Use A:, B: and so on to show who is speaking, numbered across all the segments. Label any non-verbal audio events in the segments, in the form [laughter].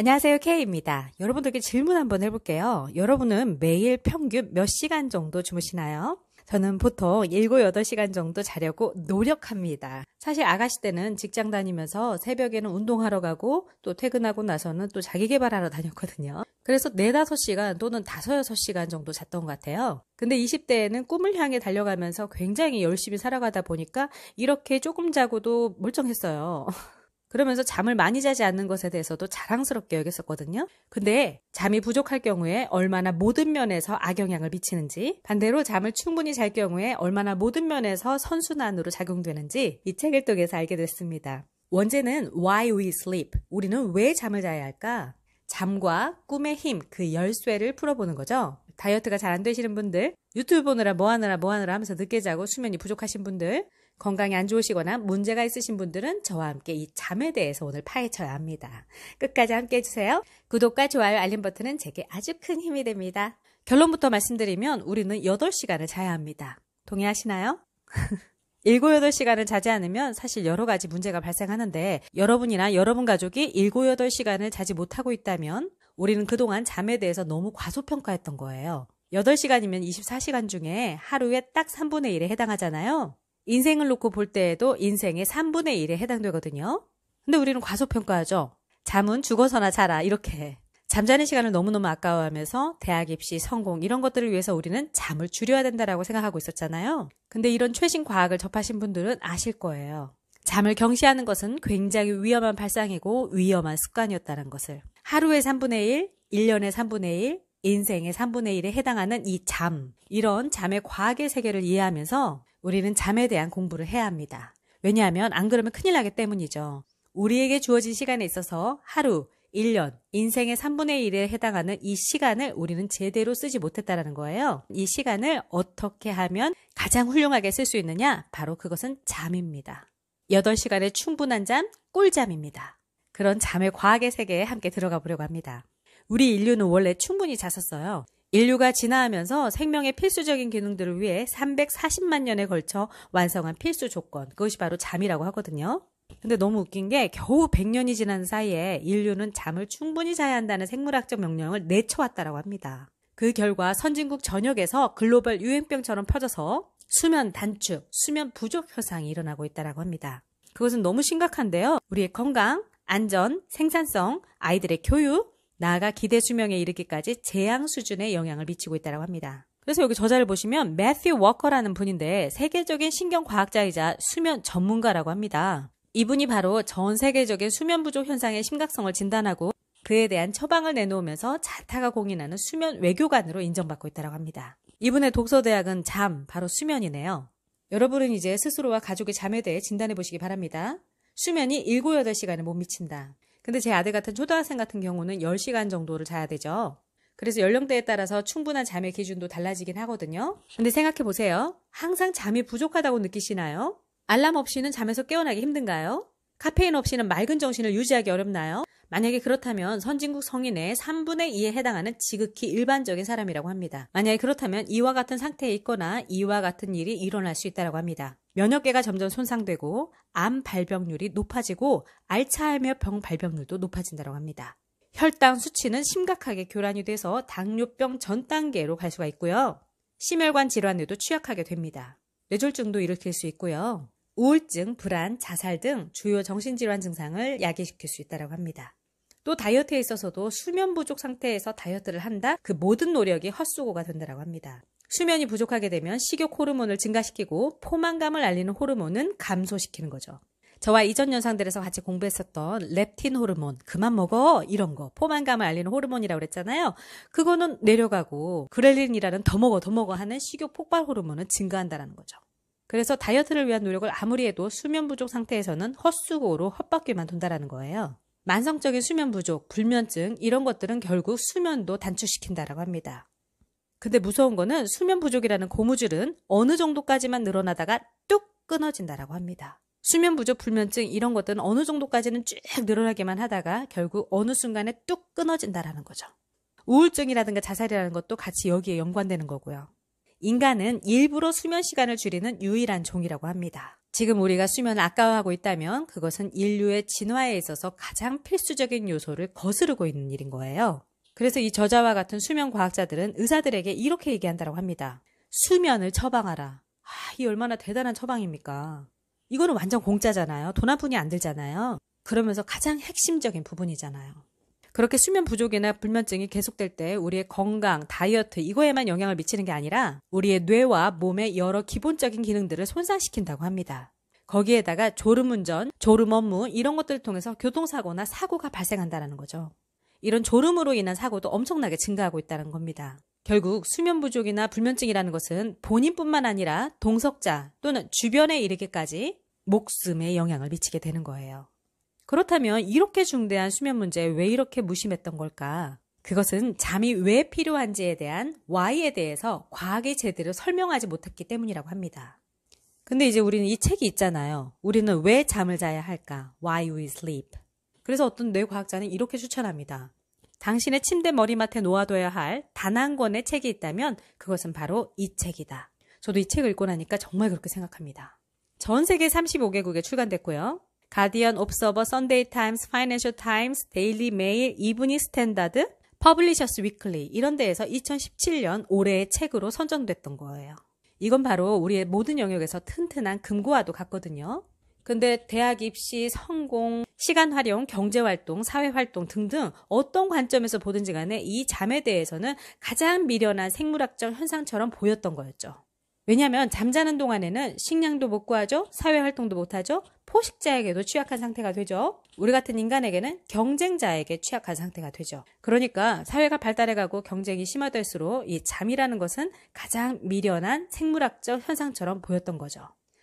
A: 안녕하세요. K입니다. 여러분들께 질문 한번 해볼게요. 여러분은 매일 평균 몇 시간 정도 주무시나요? 저는 보통 7, 8시간 정도 자려고 노력합니다. 사실 아가씨 때는 직장 다니면서 새벽에는 운동하러 가고 또 퇴근하고 나서는 또 자기 개발하러 다녔거든요. 그래서 4, 5시간 또는 5, 6시간 정도 잤던 것 같아요. 근데 20대에는 꿈을 향해 달려가면서 굉장히 열심히 살아가다 보니까 이렇게 조금 자고도 멀쩡했어요. [laughs] 그러면서 잠을 많이 자지 않는 것에 대해서도 자랑스럽게 여겼었거든요. 근데 잠이 부족할 경우에 얼마나 모든 면에서 악영향을 미치는지, 반대로 잠을 충분히 잘 경우에 얼마나 모든 면에서 선순환으로 작용되는지 이 책을 통해서 알게 됐습니다. 원제는 why we sleep. 우리는 왜 잠을 자야 할까? 잠과 꿈의 힘, 그 열쇠를 풀어보는 거죠. 다이어트가 잘 안 되시는 분들, 유튜브 보느라 뭐하느라 뭐하느라 하면서 늦게 자고 수면이 부족하신 분들, 건강이 안 좋으시거나 문제가 있으신 분들은 저와 함께 이 잠에 대해서 오늘 파헤쳐야 합니다. 끝까지 함께 해주세요. 구독과 좋아요, 알림 버튼은 제게 아주 큰 힘이 됩니다. 결론부터 말씀드리면 우리는 8시간을 자야 합니다. 동의하시나요? 7, [laughs] 8시간을 자지 않으면 사실 여러 가지 문제가 발생하는데 여러분이나 여러분 가족이 7, 8시간을 자지 못하고 있다면 우리는 그동안 잠에 대해서 너무 과소평가했던 거예요. 8시간이면 24시간 중에 하루에 딱 3분의 1에 해당하잖아요. 인생을 놓고 볼 때에도 인생의 3분의 1에 해당되거든요. 근데 우리는 과소평가하죠. 잠은 죽어서나 자라 이렇게. 잠자는 시간을 너무너무 아까워하면서 대학 입시, 성공 이런 것들을 위해서 우리는 잠을 줄여야 된다라고 생각하고 있었잖아요. 근데 이런 최신 과학을 접하신 분들은 아실 거예요. 잠을 경시하는 것은 굉장히 위험한 발상이고 위험한 습관이었다는 것을. 하루의 3분의 1, 1년의 3분의 1, 인생의 3분의 1에 해당하는 이 잠, 이런 잠의 과학의 세계를 이해하면서 우리는 잠에 대한 공부를 해야 합니다. 왜냐하면 안 그러면 큰일 나기 때문이죠. 우리에게 주어진 시간에 있어서 하루, 1년, 인생의 3분의 1에 해당하는 이 시간을 우리는 제대로 쓰지 못했다라는 거예요. 이 시간을 어떻게 하면 가장 훌륭하게 쓸 수 있느냐? 바로 그것은 잠입니다. 8시간의 충분한 잠, 꿀잠입니다. 그런 잠의 과학의 세계에 함께 들어가 보려고 합니다. 우리 인류는 원래 충분히 잤었어요. 인류가 진화하면서 생명의 필수적인 기능들을 위해 340만 년에 걸쳐 완성한 필수 조건, 그것이 바로 잠이라고 하거든요. 근데 너무 웃긴 게 겨우 100년이 지난 사이에 인류는 잠을 충분히 자야 한다는 생물학적 명령을 내쳐왔다라고 합니다. 그 결과 선진국 전역에서 글로벌 유행병처럼 퍼져서 수면 단축, 수면 부족 현상이 일어나고 있다라고 합니다. 그것은 너무 심각한데요. 우리의 건강, 안전, 생산성, 아이들의 교육, 나아가 기대 수명에 이르기까지 재앙 수준의 영향을 미치고 있다고 합니다. 그래서 여기 저자를 보시면 매튜 워커라는 분인데 세계적인 신경 과학자이자 수면 전문가라고 합니다. 이분이 바로 전 세계적인 수면 부족 현상의 심각성을 진단하고 그에 대한 처방을 내놓으면서 자타가 공인하는 수면 외교관으로 인정받고 있다고 합니다. 이분의 독서대학은 잠, 바로 수면이네요. 여러분은 이제 스스로와 가족의 잠에 대해 진단해 보시기 바랍니다. 수면이 7, 8시간에 못 미친다. 근데 제 아들 같은 초등학생 같은 경우는 10시간 정도를 자야 되죠. 그래서 연령대에 따라서 충분한 잠의 기준도 달라지긴 하거든요. 근데 생각해 보세요. 항상 잠이 부족하다고 느끼시나요? 알람 없이는 잠에서 깨어나기 힘든가요? 카페인 없이는 맑은 정신을 유지하기 어렵나요? 만약에 그렇다면 선진국 성인의 3분의 2에 해당하는 지극히 일반적인 사람이라고 합니다. 만약에 그렇다면 이와 같은 상태에 있거나 이와 같은 일이 일어날 수 있다고 합니다. 면역계가 점점 손상되고 암 발병률이 높아지고 알츠하이머 병 발병률도 높아진다고 합니다. 혈당 수치는 심각하게 교란이 돼서 당뇨병 전 단계로 갈 수가 있고요. 심혈관 질환에도 취약하게 됩니다. 뇌졸중도 일으킬 수 있고요. 우울증, 불안, 자살 등 주요 정신질환 증상을 야기시킬 수 있다고 합니다. 또 다이어트에 있어서도 수면 부족 상태에서 다이어트를 한다? 그 모든 노력이 헛수고가 된다고 합니다. 수면이 부족하게 되면 식욕 호르몬을 증가시키고 포만감을 알리는 호르몬은 감소시키는 거죠. 저와 이전 영상들에서 같이 공부했었던 렙틴 호르몬, 그만 먹어! 이런 거, 포만감을 알리는 호르몬이라고 그랬잖아요. 그거는 내려가고, 그렐린이라는 더 먹어, 더 먹어 하는 식욕 폭발 호르몬은 증가한다는 거죠. 그래서 다이어트를 위한 노력을 아무리 해도 수면 부족 상태에서는 헛수고로 헛바퀴만 돈다라는 거예요. 만성적인 수면 부족, 불면증 이런 것들은 결국 수면도 단축시킨다라고 합니다. 근데 무서운 거는 수면 부족이라는 고무줄은 어느 정도까지만 늘어나다가 뚝 끊어진다라고 합니다. 수면 부족, 불면증 이런 것들은 어느 정도까지는 쭉 늘어나기만 하다가 결국 어느 순간에 뚝 끊어진다라는 거죠. 우울증이라든가 자살이라는 것도 같이 여기에 연관되는 거고요. 인간은 일부러 수면 시간을 줄이는 유일한 종이라고 합니다. 지금 우리가 수면을 아까워하고 있다면 그것은 인류의 진화에 있어서 가장 필수적인 요소를 거스르고 있는 일인 거예요. 그래서 이 저자와 같은 수면 과학자들은 의사들에게 이렇게 얘기한다고 합니다. 수면을 처방하라. 아, 이 얼마나 대단한 처방입니까? 이거는 완전 공짜잖아요. 돈 한 푼이 안 들잖아요. 그러면서 가장 핵심적인 부분이잖아요. 그렇게 수면 부족이나 불면증이 계속될 때 우리의 건강, 다이어트 이거에만 영향을 미치는 게 아니라 우리의 뇌와 몸의 여러 기본적인 기능들을 손상시킨다고 합니다. 거기에다가 졸음운전, 졸음업무 이런 것들을 통해서 교통사고나 사고가 발생한다는 거죠. 이런 졸음으로 인한 사고도 엄청나게 증가하고 있다는 겁니다. 결국 수면 부족이나 불면증이라는 것은 본인뿐만 아니라 동석자 또는 주변에 이르기까지 목숨에 영향을 미치게 되는 거예요. 그렇다면 이렇게 중대한 수면 문제 왜 이렇게 무심했던 걸까? 그것은 잠이 왜 필요한지에 대한 Y에 대해서 과학이 제대로 설명하지 못했기 때문이라고 합니다. 근데 이제 우리는 이 책이 있잖아요. 우리는 왜 잠을 자야 할까? Why we sleep. 그래서 어떤 뇌과학자는 이렇게 추천합니다. 당신의 침대 머리맡에 놓아둬야 할 단 한 권의 책이 있다면 그것은 바로 이 책이다. 저도 이 책을 읽고 나니까 정말 그렇게 생각합니다. 전 세계 35개국에 출간됐고요. 가디언, 옵서버, 선데이 타임스, 파이낸셜 타임스, 데일리 메일, 이브니 스탠다드, 퍼블리셔스 위클리 이런 데에서 2017년 올해의 책으로 선정됐던 거예요. 이건 바로 우리의 모든 영역에서 튼튼한 금고와도 같거든요. 근데 대학 입시, 성공, 시간 활용, 경제 활동, 사회 활동 등등 어떤 관점에서 보든지 간에 이 잠에 대해서는 가장 미련한 생물학적 현상처럼 보였던 거였죠. 왜냐하면 잠자는 동안에는 식량도 못 구하죠. 사회 활동도 못 하죠. 포식자에게도 취약한 상태가 되죠. 우리 같은 인간에게는 경쟁자에게 취약한 상태가 되죠. 그러니까 사회가 발달해가고 경쟁이 심화될수록 이 잠이라는 것은 가장 미련한 생물학적 현상처럼 보였던 거죠.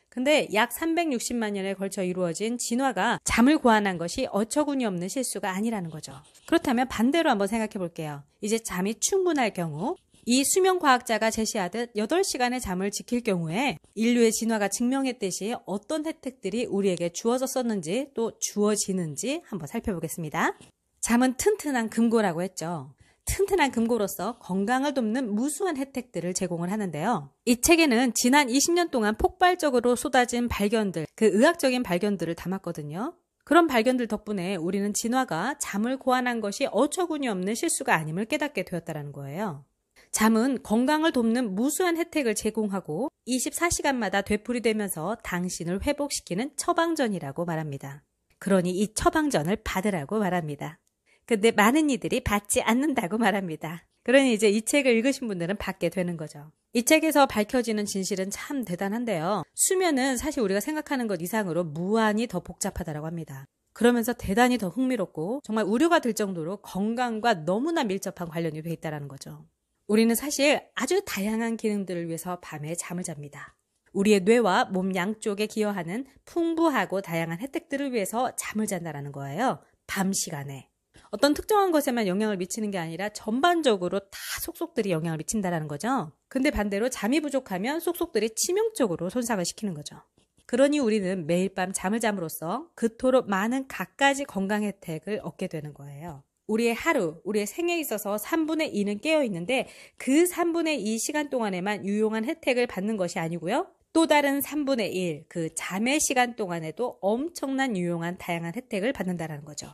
A: 근데 약 360만 년에 걸쳐 이루어진 진화가 잠을 고안한 것이 어처구니 없는 실수가 아니라는 거죠. 그렇다면 반대로 한번 생각해 볼게요. 이제 잠이 충분할 경우 이수명 과학자가 제시하듯 8시간의 잠을 지킬 경우에 인류의 진화가 증명했듯이 어떤 혜택들이 우리에게 주어졌었는지 또 주어지는지 한번 살펴보겠습니다. 잠은 튼튼한 금고라고 했죠. 튼튼한 금고로서 건강을 돕는 무수한 혜택들을 제공을 하는데요. 이 책에는 지난 20년 동안 폭발적으로 쏟아진 발견들, 그 의학적인 발견들을 담았거든요. 그런 발견들 덕분에 우리는 진화가 잠을 고안한 것이 어처구니 없는 실수가 아님을 깨닫게 되었다는 거예요. 잠은 건강을 돕는 무수한 혜택을 제공하고 24시간마다 되풀이되면서 당신을 회복시키는 처방전이라고 말합니다. 그러니 이 처방전을 받으라고 말합니다. 근데 많은 이들이 받지 않는다고 말합니다. 그러니 이제 이 책을 읽으신 분들은 받게 되는 거죠. 이 책에서 밝혀지는 진실은 참 대단한데요. 수면은 사실 우리가 생각하는 것 이상으로 무한히 더 복잡하다고 라 합니다. 그러면서 대단히 더 흥미롭고 정말 우려가 될 정도로 건강과 너무나 밀접한 관련이 돼 있다는 거죠. 우리는 사실 아주 다양한 기능들을 위해서 밤에 잠을 잡니다. 우리의 뇌와 몸 양쪽에 기여하는 풍부하고 다양한 혜택들을 위해서 잠을 잔다라는 거예요. 밤 시간에. 어떤 특정한 것에만 영향을 미치는 게 아니라 전반적으로 다 속속들이 영향을 미친다라는 거죠. 근데 반대로 잠이 부족하면 속속들이 치명적으로 손상을 시키는 거죠. 그러니 우리는 매일 밤 잠을 잠으로써 그토록 많은 갖가지 건강 혜택을 얻게 되는 거예요. 우리의 하루, 우리의 생에 있어서 3분의 2는 깨어 있는데 그 3분의 2 시간 동안에만 유용한 혜택을 받는 것이 아니고요. 또 다른 3분의 1, 그 잠의 시간 동안에도 엄청난 유용한 다양한 혜택을 받는다라는 거죠.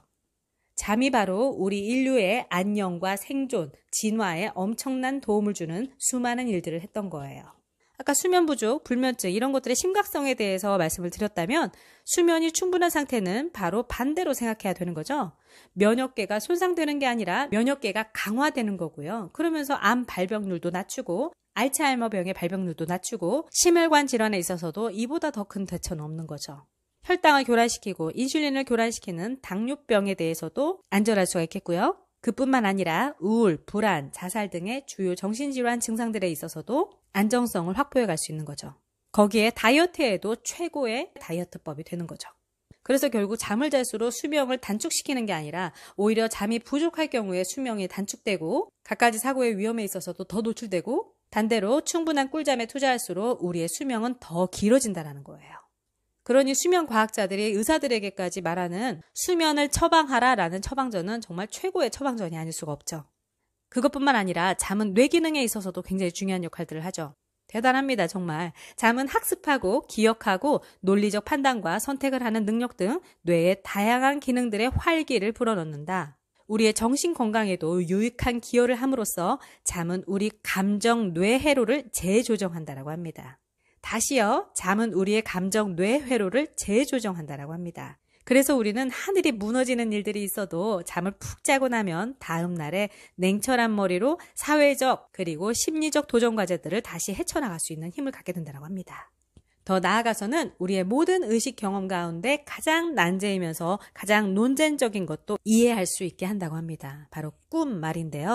A: 잠이 바로 우리 인류의 안녕과 생존, 진화에 엄청난 도움을 주는 수많은 일들을 했던 거예요. 아까 수면 부족, 불면증 이런 것들의 심각성에 대해서 말씀을 드렸다면 수면이 충분한 상태는 바로 반대로 생각해야 되는 거죠. 면역계가 손상되는 게 아니라 면역계가 강화되는 거고요. 그러면서 암 발병률도 낮추고 알츠하이머병의 발병률도 낮추고 심혈관 질환에 있어서도 이보다 더 큰 대처는 없는 거죠. 혈당을 교란시키고 인슐린을 교란시키는 당뇨병에 대해서도 안전할 수가 있겠고요. 그뿐만 아니라 우울, 불안, 자살 등의 주요 정신질환 증상들에 있어서도 안정성을 확보해 갈 수 있는 거죠. 거기에 다이어트에도 최고의 다이어트법이 되는 거죠. 그래서 결국 잠을 잘수록 수명을 단축시키는 게 아니라 오히려 잠이 부족할 경우에 수명이 단축되고 갖가지 사고의 위험에 있어서도 더 노출되고 반대로 충분한 꿀잠에 투자할수록 우리의 수명은 더 길어진다라는 거예요. 그러니 수면 과학자들이 의사들에게까지 말하는 수면을 처방하라라는 처방전은 정말 최고의 처방전이 아닐 수가 없죠. 그것뿐만 아니라 잠은 뇌 기능에 있어서도 굉장히 중요한 역할들을 하죠. 대단합니다, 정말. 잠은 학습하고 기억하고 논리적 판단과 선택을 하는 능력 등 뇌의 다양한 기능들의 활기를 불어넣는다. 우리의 정신 건강에도 유익한 기여를 함으로써 잠은 우리 감정 뇌회로를 재조정한다라고 합니다. 다시요, 잠은 우리의 감정 뇌회로를 재조정한다라고 합니다. 그래서 우리는 하늘이 무너지는 일들이 있어도 잠을 푹 자고 나면 다음 날에 냉철한 머리로 사회적 그리고 심리적 도전 과제들을 다시 헤쳐나갈 수 있는 힘을 갖게 된다고 합니다. 더 나아가서는 우리의 모든 의식 경험 가운데 가장 난제이면서 가장 논쟁적인 것도 이해할 수 있게 한다고 합니다. 바로 꿈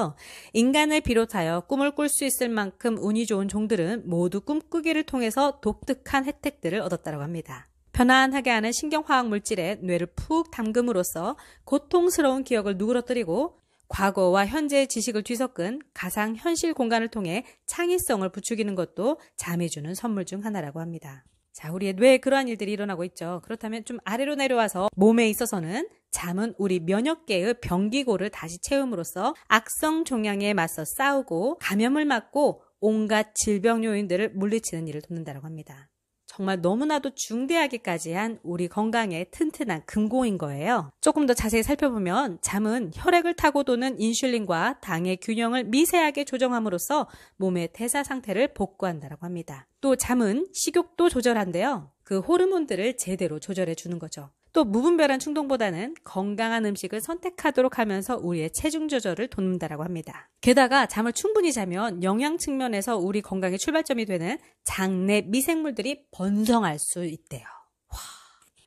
A: 말인데요. 인간을 비롯하여 꿈을 꿀 수 있을 만큼 운이 좋은 종들은 모두 꿈꾸기를 통해서 독특한 혜택들을 얻었다고 합니다. 편안하게 하는 신경화학 물질에 뇌를 푹 담금으로써 고통스러운 기억을 누그러뜨리고 과거와 현재의 지식을 뒤섞은 가상 현실 공간을 통해 창의성을 부추기는 것도 잠이 주는 선물 중 하나라고 합니다. 자, 우리의 뇌에 그러한 일들이 일어나고 있죠. 그렇다면 좀 아래로 내려와서 몸에 있어서는 잠은 우리 면역계의 병기고를 다시 채움으로써 악성 종양에 맞서 싸우고 감염을 막고 온갖 질병 요인들을 물리치는 일을 돕는다고 합니다. 정말 너무나도 중대하기까지 한 우리 건강의 튼튼한 금고인 거예요. 조금 더 자세히 살펴보면 잠은 혈액을 타고 도는 인슐린과 당의 균형을 미세하게 조정함으로써 몸의 대사 상태를 복구한다라고 합니다. 또 잠은 식욕도 조절한대요. 그 호르몬들을 제대로 조절해 주는 거죠. 또 무분별한 충동보다는 건강한 음식을 선택하도록 하면서 우리의 체중 조절을 돕는다라고 합니다. 게다가 잠을 충분히 자면 영양 측면에서 우리 건강의 출발점이 되는 장내 미생물들이 번성할 수 있대요.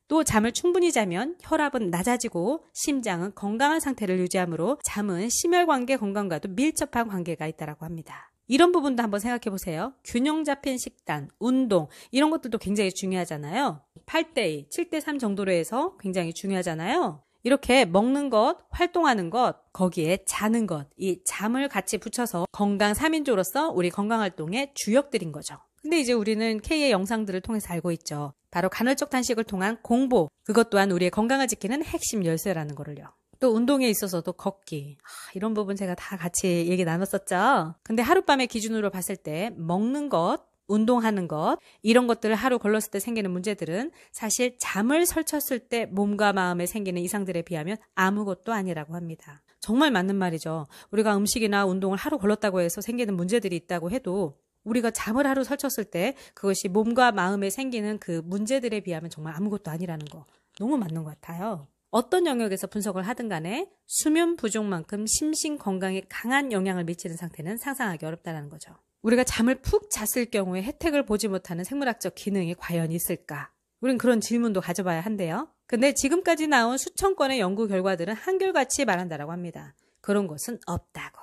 A: 또 잠을 충분히 자면 혈압은 낮아지고 심장은 건강한 상태를 유지하므로 잠은 심혈관계 건강과도 밀접한 관계가 있다라고 합니다. 이런 부분도 한번 생각해 보세요. 균형 잡힌 식단, 운동 이런 것들도 굉장히 중요하잖아요. 8대2, 7대3 정도로 해서 굉장히 중요하잖아요. 이렇게 먹는 것, 활동하는 것, 거기에 자는 것, 이 잠을 같이 붙여서 건강 3인조로서 우리 건강활동의 주역들인 거죠. 근데 이제 우리는 K의 영상들을 통해서 알고 있죠. 바로 간헐적 단식을 통한 공복, 그것 또한 우리의 건강을 지키는 핵심 열쇠라는 거를요. 또 운동에 있어서도 걷기. 아, 이런 부분 제가 다 같이 얘기 나눴었죠. 근데 하룻밤의 기준으로 봤을 때 먹는 것, 운동하는 것, 이런 것들을 하루 걸렀을 때 생기는 문제들은 사실 잠을 설쳤을 때 몸과 마음에 생기는 이상들에 비하면 아무것도 아니라고 합니다. 정말 맞는 말이죠. 우리가 음식이나 운동을 하루 걸렀다고 해서 생기는 문제들이 있다고 해도 우리가 잠을 하루 설쳤을 때 그것이 몸과 마음에 생기는 그 문제들에 비하면 정말 아무것도 아니라는 거 너무 맞는 것 같아요. 어떤 영역에서 분석을 하든 간에 수면 부족만큼 심신 건강에 강한 영향을 미치는 상태는 상상하기 어렵다는 거죠. 우리가 잠을 푹 잤을 경우에 혜택을 보지 못하는 생물학적 기능이 과연 있을까? 우린 그런 질문도 가져봐야 한대요. 근데 지금까지 나온 수천 건의 연구 결과들은 한결같이 말한다라고 합니다. 그런 것은 없다고.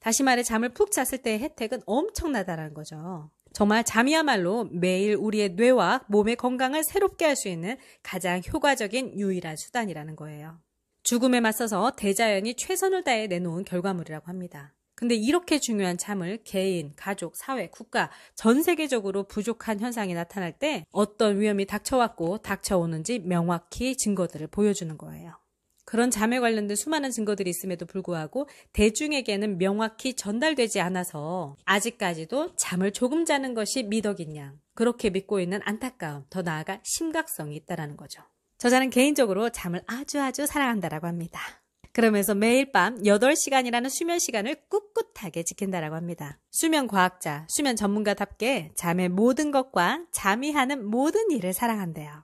A: 다시 말해 잠을 푹 잤을 때의 혜택은 엄청나다라는 거죠. 정말 잠이야말로 매일 우리의 뇌와 몸의 건강을 새롭게 할 수 있는 가장 효과적인 유일한 수단이라는 거예요. 죽음에 맞서서 대자연이 최선을 다해 내놓은 결과물이라고 합니다. 근데 이렇게 중요한 잠을 개인, 가족, 사회, 국가, 전 세계적으로 부족한 현상이 나타날 때 어떤 위험이 닥쳐왔고 닥쳐오는지 명확히 증거들을 보여주는 거예요. 그런 잠에 관련된 수많은 증거들이 있음에도 불구하고 대중에게는 명확히 전달되지 않아서 아직까지도 잠을 조금 자는 것이 미덕인 양 그렇게 믿고 있는 안타까움, 더 나아가 심각성이 있다라는 거죠. 저자는 개인적으로 잠을 아주 아주 사랑한다라고 합니다. 그러면서 매일 밤 8시간이라는 수면 시간을 꿋꿋하게 지킨다라고 합니다. 수면 과학자, 수면 전문가답게 잠의 모든 것과 잠이 하는 모든 일을 사랑한대요.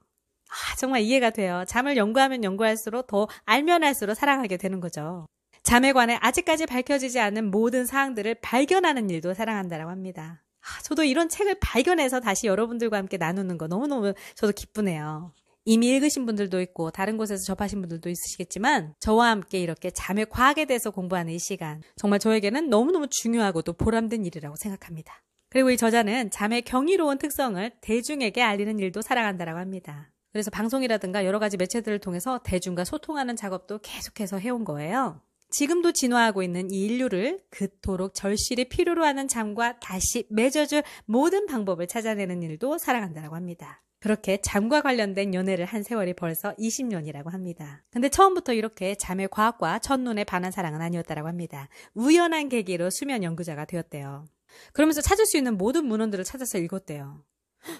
A: 아, 정말 이해가 돼요. 잠을 연구하면 연구할수록 더 알면 할수록 사랑하게 되는 거죠. 잠에 관해 아직까지 밝혀지지 않은 모든 사항들을 발견하는 일도 사랑한다라고 합니다. 아, 저도 이런 책을 발견해서 다시 여러분들과 함께 나누는 거 너무너무 저도 기쁘네요. 이미 읽으신 분들도 있고 다른 곳에서 접하신 분들도 있으시겠지만 저와 함께 이렇게 잠의 과학에 대해서 공부하는 이 시간 정말 저에게는 너무너무 중요하고 또 보람된 일이라고 생각합니다. 그리고 이 저자는 잠의 경이로운 특성을 대중에게 알리는 일도 사랑한다라고 합니다. 그래서 방송이라든가 여러 가지 매체들을 통해서 대중과 소통하는 작업도 계속해서 해온 거예요. 지금도 진화하고 있는 이 인류를 그토록 절실히 필요로 하는 잠과 다시 맺어줄 모든 방법을 찾아내는 일도 사랑한다라고 합니다. 그렇게 잠과 관련된 연애를 한 세월이 벌써 20년이라고 합니다. 근데 처음부터 이렇게 잠의 과학과 첫눈에 반한 사랑은 아니었다라고 합니다. 우연한 계기로 수면 연구자가 되었대요. 그러면서 찾을 수 있는 모든 문헌들을 찾아서 읽었대요.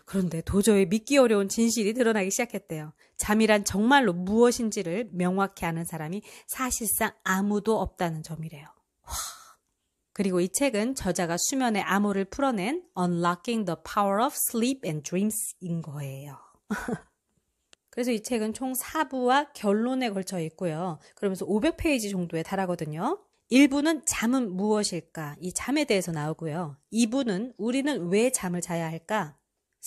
A: 그런데 도저히 믿기 어려운 진실이 드러나기 시작했대요. 잠이란 정말로 무엇인지를 명확히 아는 사람이 사실상 아무도 없다는 점이래요. 와. 그리고 이 책은 저자가 수면의 암호를 풀어낸 Unlocking the Power of Sleep and Dreams인 거예요. [laughs] 그래서 이 책은 총 4부와 결론에 걸쳐 있고요. 그러면서 500페이지 정도에 달하거든요. 1부는 잠은 무엇일까? 이 잠에 대해서 나오고요. 2부는 우리는 왜 잠을 자야 할까?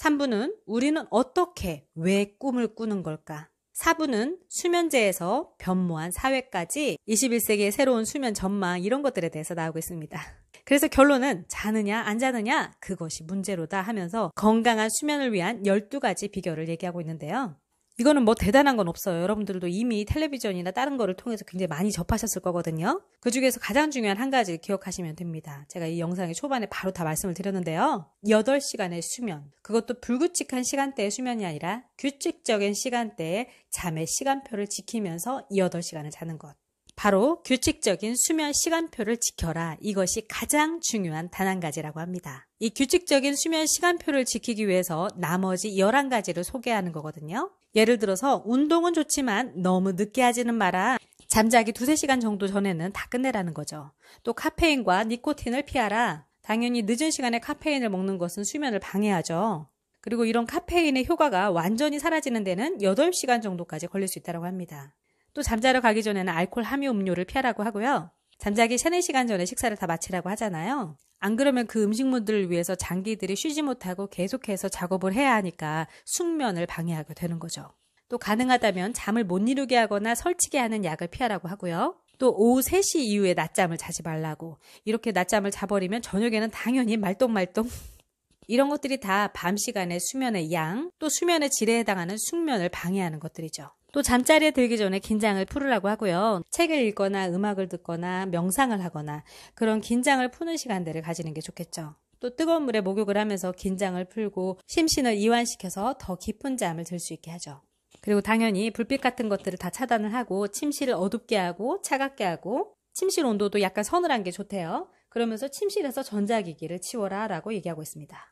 A: 3부는 우리는 어떻게, 왜 꿈을 꾸는 걸까? 4부는 수면제에서 변모한 사회까지 21세기의 새로운 수면 전망 이런 것들에 대해서 나오고 있습니다. 그래서 결론은 자느냐 안 자느냐 그것이 문제로다 하면서 건강한 수면을 위한 12가지 비결을 얘기하고 있는데요. 이거는 뭐 대단한 건 없어요. 여러분들도 이미 텔레비전이나 다른 거를 통해서 굉장히 많이 접하셨을 거거든요. 그 중에서 가장 중요한 한 가지 기억하시면 됩니다. 제가 이 영상의 초반에 바로 다 말씀을 드렸는데요. 8시간의 수면. 그것도 불규칙한 시간대의 수면이 아니라 규칙적인 시간대에 잠의 시간표를 지키면서 8시간을 자는 것. 바로 규칙적인 수면 시간표를 지켜라. 이것이 가장 중요한 단 한 가지라고 합니다. 이 규칙적인 수면 시간표를 지키기 위해서 나머지 11가지를 소개하는 거거든요. 예를 들어서 운동은 좋지만 너무 늦게 하지는 마라. 잠자기 두세 시간 정도 전에는 다 끝내라는 거죠. 또 카페인과 니코틴을 피하라. 당연히 늦은 시간에 카페인을 먹는 것은 수면을 방해하죠. 그리고 이런 카페인의 효과가 완전히 사라지는 데는 8시간 정도까지 걸릴 수 있다고 합니다. 또 잠자러 가기 전에는 알코올 함유 음료를 피하라고 하고요. 잠자기 3, 4시간 전에 식사를 다 마치라고 하잖아요. 안 그러면 그 음식물들을 위해서 장기들이 쉬지 못하고 계속해서 작업을 해야 하니까 숙면을 방해하게 되는 거죠. 또 가능하다면 잠을 못 이루게 하거나 설치게 하는 약을 피하라고 하고요. 또 오후 3시 이후에 낮잠을 자지 말라고. 이렇게 낮잠을 자버리면 저녁에는 당연히 말똥말똥. [laughs] 이런 것들이 다 밤 시간의 수면의 양, 또 수면의 질에 해당하는 숙면을 방해하는 것들이죠. 또 잠자리에 들기 전에 긴장을 풀으라고 하고요. 책을 읽거나 음악을 듣거나 명상을 하거나 그런 긴장을 푸는 시간들을 가지는 게 좋겠죠. 또 뜨거운 물에 목욕을 하면서 긴장을 풀고 심신을 이완시켜서 더 깊은 잠을 들 수 있게 하죠. 그리고 당연히 불빛 같은 것들을 다 차단을 하고 침실을 어둡게 하고 차갑게 하고 침실 온도도 약간 서늘한 게 좋대요. 그러면서 침실에서 전자기기를 치워라 라고 얘기하고 있습니다.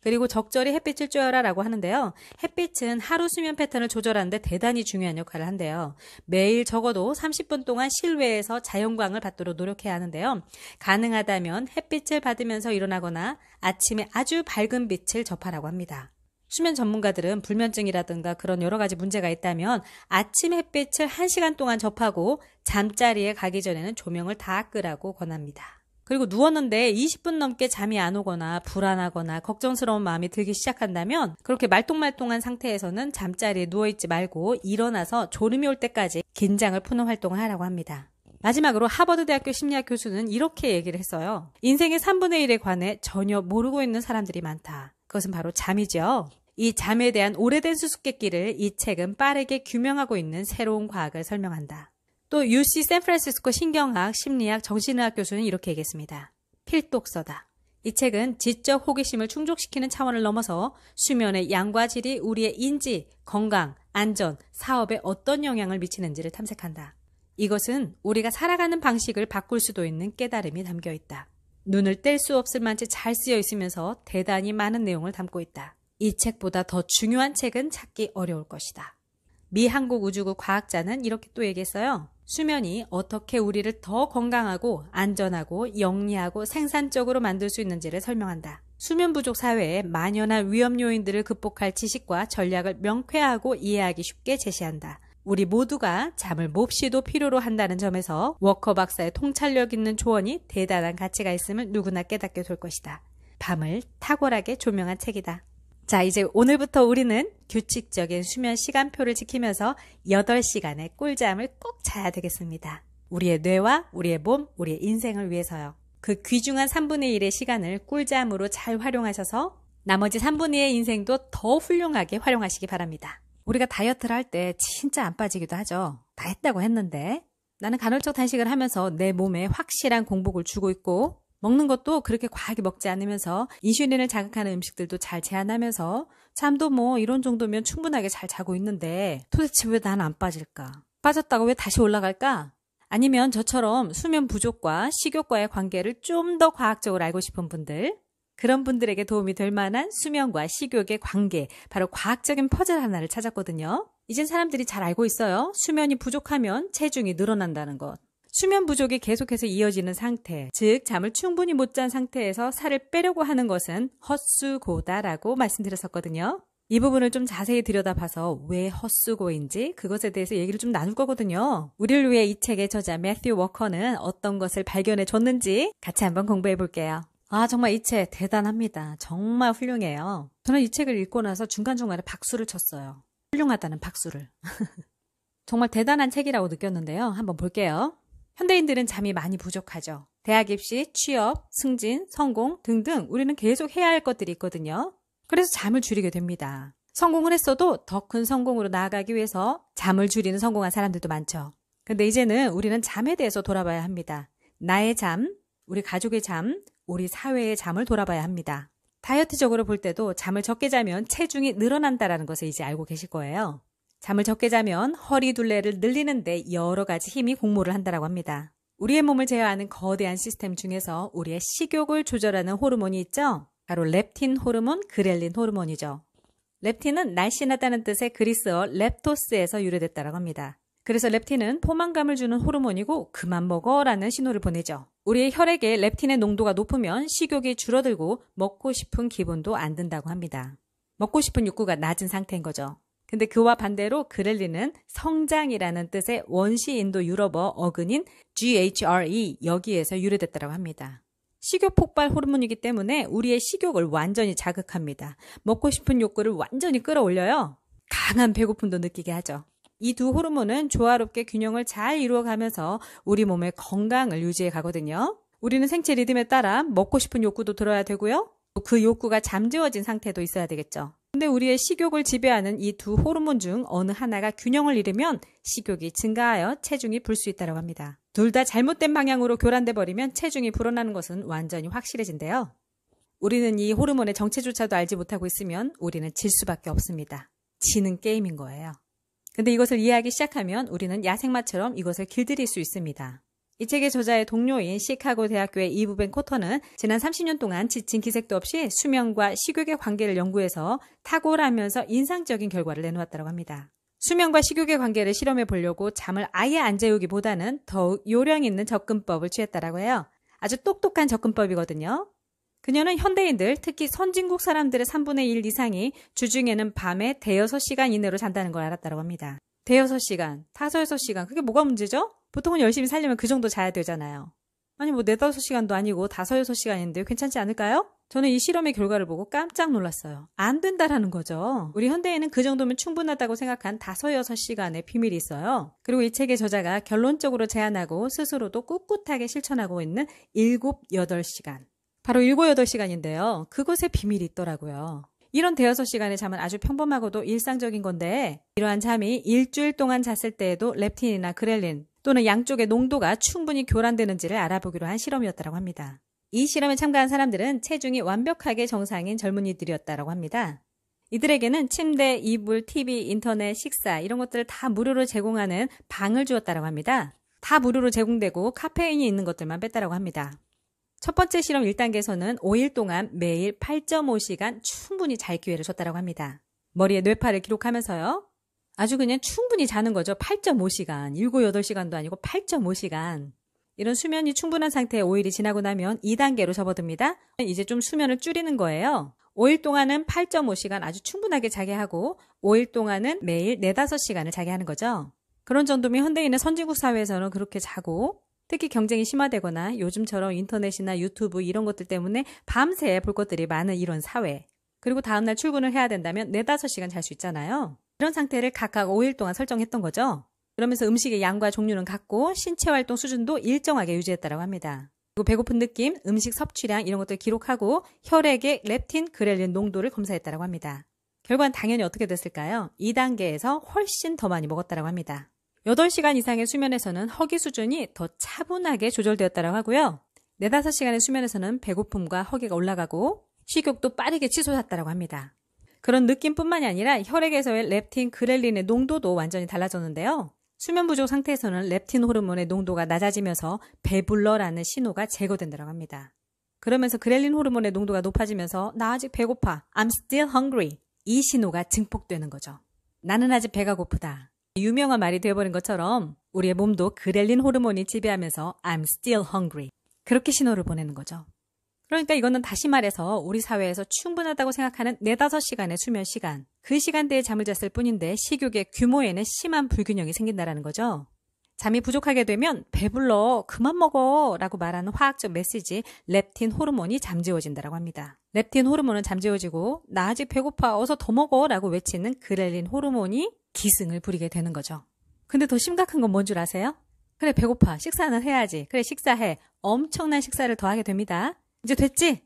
A: 그리고 적절히 햇빛을 쬐어라라고 하는데요. 햇빛은 하루 수면 패턴을 조절하는데 대단히 중요한 역할을 한대요. 매일 적어도 30분 동안 실외에서 자연광을 받도록 노력해야 하는데요. 가능하다면 햇빛을 받으면서 일어나거나 아침에 아주 밝은 빛을 접하라고 합니다. 수면 전문가들은 불면증이라든가 그런 여러 가지 문제가 있다면 아침 햇빛을 1시간 동안 접하고 잠자리에 가기 전에는 조명을 다 끄라고 권합니다. 그리고 누웠는데 20분 넘게 잠이 안 오거나 불안하거나 걱정스러운 마음이 들기 시작한다면 그렇게 말똥말똥한 상태에서는 잠자리에 누워있지 말고 일어나서 졸음이 올 때까지 긴장을 푸는 활동을 하라고 합니다. 마지막으로 하버드대학교 심리학 교수는 이렇게 얘기를 했어요. 인생의 3분의 1에 관해 전혀 모르고 있는 사람들이 많다. 그것은 바로 잠이죠. 이 잠에 대한 오래된 수수께끼를 이 책은 빠르게 규명하고 있는 새로운 과학을 설명한다. 또 UC 샌프란시스코 신경학, 심리학, 정신의학 교수는 이렇게 얘기했습니다. 필독서다. 이 책은 지적 호기심을 충족시키는 차원을 넘어서 수면의 양과 질이 우리의 인지, 건강, 안전, 사업에 어떤 영향을 미치는지를 탐색한다. 이것은 우리가 살아가는 방식을 바꿀 수도 있는 깨달음이 담겨 있다. 눈을 뗄 수 없을 만치 잘 쓰여 있으면서 대단히 많은 내용을 담고 있다. 이 책보다 더 중요한 책은 찾기 어려울 것이다. 미 한국 우주국 과학자는 이렇게 또 얘기했어요. 수면이 어떻게 우리를 더 건강하고 안전하고 영리하고 생산적으로 만들 수 있는지를 설명한다. 수면 부족 사회에 만연한 위험 요인들을 극복할 지식과 전략을 명쾌하고 이해하기 쉽게 제시한다. 우리 모두가 잠을 몹시도 필요로 한다는 점에서 워커 박사의 통찰력 있는 조언이 대단한 가치가 있음을 누구나 깨닫게 될 것이다. 밤을 탁월하게 조명한 책이다. 자, 이제 오늘부터 우리는 규칙적인 수면 시간표를 지키면서 8시간의 꿀잠을 꼭 자야 되겠습니다. 우리의 뇌와 우리의 몸, 우리의 인생을 위해서요. 그 귀중한 3분의 1의 시간을 꿀잠으로 잘 활용하셔서 나머지 3분의 1의 인생도 더 훌륭하게 활용하시기 바랍니다. 우리가 다이어트를 할 때 진짜 안 빠지기도 하죠. 다 했다고 했는데 나는 간헐적 단식을 하면서 내 몸에 확실한 공복을 주고 있고 먹는 것도 그렇게 과하게 먹지 않으면서 인슐린을 자극하는 음식들도 잘 제한하면서 잠도 뭐 이런 정도면 충분하게 잘 자고 있는데 도대체 왜 난 안 빠질까? 빠졌다고 왜 다시 올라갈까? 아니면 저처럼 수면 부족과 식욕과의 관계를 좀 더 과학적으로 알고 싶은 분들 그런 분들에게 도움이 될 만한 수면과 식욕의 관계, 바로 과학적인 퍼즐 하나를 찾았거든요. 이젠 사람들이 잘 알고 있어요. 수면이 부족하면 체중이 늘어난다는 것. 수면 부족이 계속해서 이어지는 상태, 즉 잠을 충분히 못 잔 상태에서 살을 빼려고 하는 것은 헛수고다라고 말씀드렸었거든요. 이 부분을 좀 자세히 들여다봐서 왜 헛수고인지 그것에 대해서 얘기를 좀 나눌 거거든요. 우리를 위해 이 책의 저자 매튜 워커는 어떤 것을 발견해 줬는지 같이 한번 공부해 볼게요. 아, 정말 이 책 대단합니다. 정말 훌륭해요. 저는 이 책을 읽고 나서 중간중간에 박수를 쳤어요. 훌륭하다는 박수를. [laughs] 정말 대단한 책이라고 느꼈는데요. 한번 볼게요. 현대인들은 잠이 많이 부족하죠. 대학 입시, 취업, 승진, 성공 등등 우리는 계속 해야 할 것들이 있거든요. 그래서 잠을 줄이게 됩니다. 성공을 했어도 더 큰 성공으로 나아가기 위해서 잠을 줄이는 성공한 사람들도 많죠. 근데 이제는 우리는 잠에 대해서 돌아봐야 합니다. 나의 잠, 우리 가족의 잠, 우리 사회의 잠을 돌아봐야 합니다. 다이어트적으로 볼 때도 잠을 적게 자면 체중이 늘어난다라는 것을 이제 알고 계실 거예요. 잠을 적게 자면 허리 둘레를 늘리는데 여러 가지 힘이 공모를 한다라고 합니다. 우리의 몸을 제어하는 거대한 시스템 중에서 우리의 식욕을 조절하는 호르몬이 있죠? 바로 렙틴 호르몬, 그렐린 호르몬이죠. 렙틴은 날씬하다는 뜻의 그리스어 렙토스에서 유래됐다고 라 합니다. 그래서 렙틴은 포만감을 주는 호르몬이고 그만 먹어라는 신호를 보내죠. 우리의 혈액에 렙틴의 농도가 높으면 식욕이 줄어들고 먹고 싶은 기분도 안 든다고 합니다. 먹고 싶은 욕구가 낮은 상태인 거죠. 근데 그와 반대로 그렐리는 성장이라는 뜻의 원시 인도 유럽어 어근인 GHRE 여기에서 유래됐다고 합니다. 식욕 폭발 호르몬이기 때문에 우리의 식욕을 완전히 자극합니다. 먹고 싶은 욕구를 완전히 끌어올려요. 강한 배고픔도 느끼게 하죠. 이 두 호르몬은 조화롭게 균형을 잘 이루어가면서 우리 몸의 건강을 유지해 가거든요. 우리는 생체 리듬에 따라 먹고 싶은 욕구도 들어야 되고요. 그 욕구가 잠재워진 상태도 있어야 되겠죠. 근데 우리의 식욕을 지배하는 이 두 호르몬 중 어느 하나가 균형을 잃으면 식욕이 증가하여 체중이 불 수 있다고 합니다. 둘 다 잘못된 방향으로 교란돼 버리면 체중이 불어나는 것은 완전히 확실해진대요. 우리는 이 호르몬의 정체조차도 알지 못하고 있으면 우리는 질 수밖에 없습니다. 지는 게임인 거예요. 근데 이것을 이해하기 시작하면 우리는 야생마처럼 이것을 길들일 수 있습니다. 이 책의 저자의 동료인 시카고 대학교의 이브벤 코터는 지난 30년 동안 지친 기색도 없이 수명과 식욕의 관계를 연구해서 탁월하면서 인상적인 결과를 내놓았다고 합니다. 수명과 식욕의 관계를 실험해 보려고 잠을 아예 안 재우기보다는 더욱 요령 있는 접근법을 취했다라고 해요. 아주 똑똑한 접근법이거든요. 그녀는 현대인들, 특히 선진국 사람들의 3분의 1 이상이 주중에는 밤에 대여섯 시간 이내로 잔다는 걸 알았다고 합니다. 대여섯 시간, 다섯 여섯 시간, 그게 뭐가 문제죠? 보통은 열심히 살려면 그 정도 자야 되잖아요. 아니 뭐 4, 5시간도 아니고 5, 6시간인데 괜찮지 않을까요? 저는 이 실험의 결과를 보고 깜짝 놀랐어요. 안 된다라는 거죠. 우리 현대에는 그 정도면 충분하다고 생각한 5, 6시간의 비밀이 있어요. 그리고 이 책의 저자가 결론적으로 제안하고 스스로도 꿋꿋하게 실천하고 있는 7, 8시간. 바로 7, 8시간인데요. 그곳에 비밀이 있더라고요. 이런 대여섯 시간의 잠은 아주 평범하고도 일상적인 건데 이러한 잠이 일주일 동안 잤을 때에도 렙틴이나 그렐린, 또는 양쪽의 농도가 충분히 교란되는지를 알아보기로 한 실험이었다고 합니다. 이 실험에 참가한 사람들은 체중이 완벽하게 정상인 젊은이들이었다고 합니다. 이들에게는 침대, 이불, TV, 인터넷, 식사 이런 것들을 다 무료로 제공하는 방을 주었다고 합니다. 다 무료로 제공되고 카페인이 있는 것들만 뺐다고 합니다. 첫 번째 실험 1단계에서는 5일 동안 매일 8.5시간 충분히 잘 기회를 줬다고 합니다. 머리에 뇌파를 기록하면서요. 아주 그냥 충분히 자는 거죠. 8.5시간, 7, 8시간도 아니고 8.5시간. 이런 수면이 충분한 상태의 5일이 지나고 나면 2단계로 접어듭니다. 이제 좀 수면을 줄이는 거예요. 5일 동안은 8.5시간 아주 충분하게 자게 하고 5일 동안은 매일 4, 5시간을 자게 하는 거죠. 그런 정도면 현대인의 선진국 사회에서는 그렇게 자고 특히 경쟁이 심화되거나 요즘처럼 인터넷이나 유튜브 이런 것들 때문에 밤새 볼 것들이 많은 이런 사회. 그리고 다음날 출근을 해야 된다면 4, 5시간 잘 수 있잖아요. 이런 상태를 각각 5일 동안 설정했던 거죠. 그러면서 음식의 양과 종류는 같고 신체 활동 수준도 일정하게 유지했다고 라 합니다. 그리고 배고픈 느낌, 음식 섭취량 이런 것들 기록하고 혈액의 렙틴, 그렐린 농도를 검사했다고 라 합니다. 결과는 당연히 어떻게 됐을까요? 2단계에서 훨씬 더 많이 먹었다고 라 합니다. 8시간 이상의 수면에서는 허기 수준이 더 차분하게 조절되었다고 라 하고요. 4, 5시간의 수면에서는 배고픔과 허기가 올라가고 식욕도 빠르게 치솟았다고 합니다. 그런 느낌뿐만이 아니라 혈액에서의 렙틴 그렐린의 농도도 완전히 달라졌는데요. 수면 부족 상태에서는 렙틴 호르몬의 농도가 낮아지면서 배불러라는 신호가 제거된다고 합니다. 그러면서 그렐린 호르몬의 농도가 높아지면서 나 아직 배고파. I'm still hungry. 이 신호가 증폭되는 거죠. 나는 아직 배가 고프다. 유명한 말이 되어버린 것처럼 우리의 몸도 그렐린 호르몬이 지배하면서 I'm still hungry. 그렇게 신호를 보내는 거죠. 그러니까 이거는 다시 말해서 우리 사회에서 충분하다고 생각하는 네다섯 시간의 수면 시간. 그 시간대에 잠을 잤을 뿐인데 식욕의 규모에는 심한 불균형이 생긴다라는 거죠. 잠이 부족하게 되면 배불러 그만 먹어 라고 말하는 화학적 메시지 렙틴 호르몬이 잠재워진다라고 합니다. 렙틴 호르몬은 잠재워지고 나 아직 배고파 어서 더 먹어 라고 외치는 그렐린 호르몬이 기승을 부리게 되는 거죠. 근데 더 심각한 건 뭔 줄 아세요? 그래 배고파 식사는 해야지 그래 식사해 엄청난 식사를 더하게 됩니다. 이제 됐지?